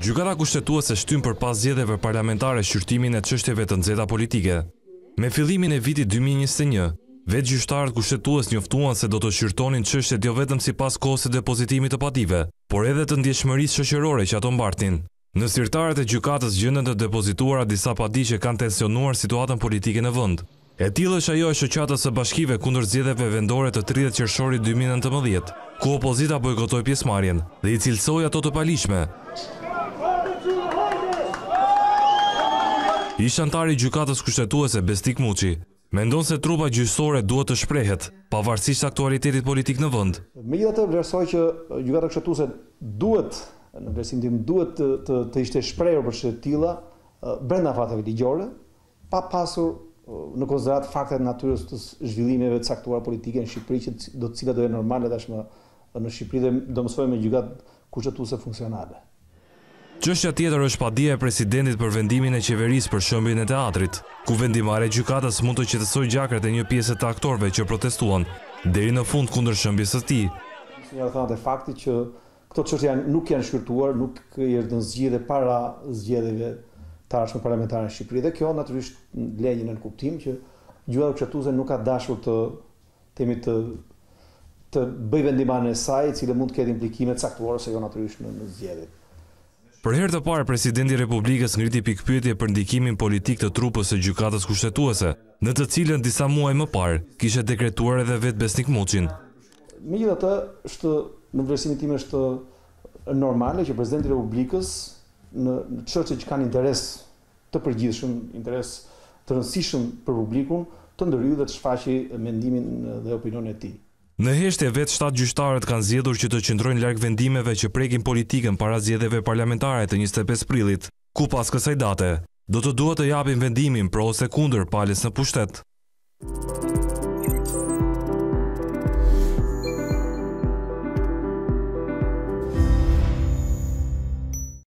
Gjukara kushtetua se shtymë për pas zjedheve parlamentare shqyrtimin e qështjeve të nëzeta politike. Me fillimin e vitit 2021, Vetë gjyshtarët kushtetues njoftuan se do të shqyrtonin qështje jo vetëm si pas kose depozitimit të pative, por edhe të ndjeshmëris shëshërore që ato mbartin. Në sirtarët e gjykatës gjëndën të depozituara disa pati që kanë tensionuar situatën politike në vënd. E tilë është ajo e shëqatës e bashkive kundër zjedheve vendore të 30 qërshori 2019, ku opozita bojkotoj pjesmarjen dhe i cilësoj ato të palishme. Ishtë antari gjukatës kushtetuese Bestik Muqi. Mendon se trupa gjysore duhet të shprehet, pavarësisht aktualitetit politik në vënd. Me i jo dhe të vlerësoj që gjukatë kushtetuese duhet, në vlerësim tim, duhet të ishte shprehur për shetila brenda fatet ligjore, pa pasur në konzirat faktet natyres të zhvillimeve të saktuar politike në Shqipëri që do të cilat do e normalet ashme në Shqipëri dhe do mësoj me gjukatë kushtetuese funksionale. Qështja tjetër është padia e presidentit për vendimin e qeveris për shëmbin e teatrit, ku vendimare gjukatas mund të qëtësoj gjakrët e një pjesë të aktorve që protestuan, deri në fund kundër shëmbis të ti. Njërë thënë dhe fakti që këto qështja nuk janë shkërtuar, nuk i është në zgjede para zgjedeve të arshme parlamentare në Shqipëri, dhe kjo naturisht lejnjë në në kuptim që gjua dhe kështuze nuk ka dashur të temi të të bëj vendimane saj, cilë mund të ketë implikimet saktuarë se jo naturisht në, në Për herë të parë, presidenti Republikës ngriti pikpyetje për ndikimin politik të trupës së gjykatës kushtetuese, në të cilën disa muaj më parë kishte dekretuar edhe vetë Besnik Muçin. Megjithatë, është në vërsimin tim është normale që presidenti i Republikës në çështje që kanë interes të përgjithshëm, interes të rëndësishëm për publikun, të ndryhë dhe të shfaqi mendimin dhe opinion e tij. Në heshtje vetë shtatë gjyshtarët kanë zjedur që të qëndrojnë larg vendimeve që prekin politikën para zgjedhjeve parlamentare të 25 prilit, ku pas kësaj date, do të duhet të japin vendimin pro ose kunder palis në pushtet.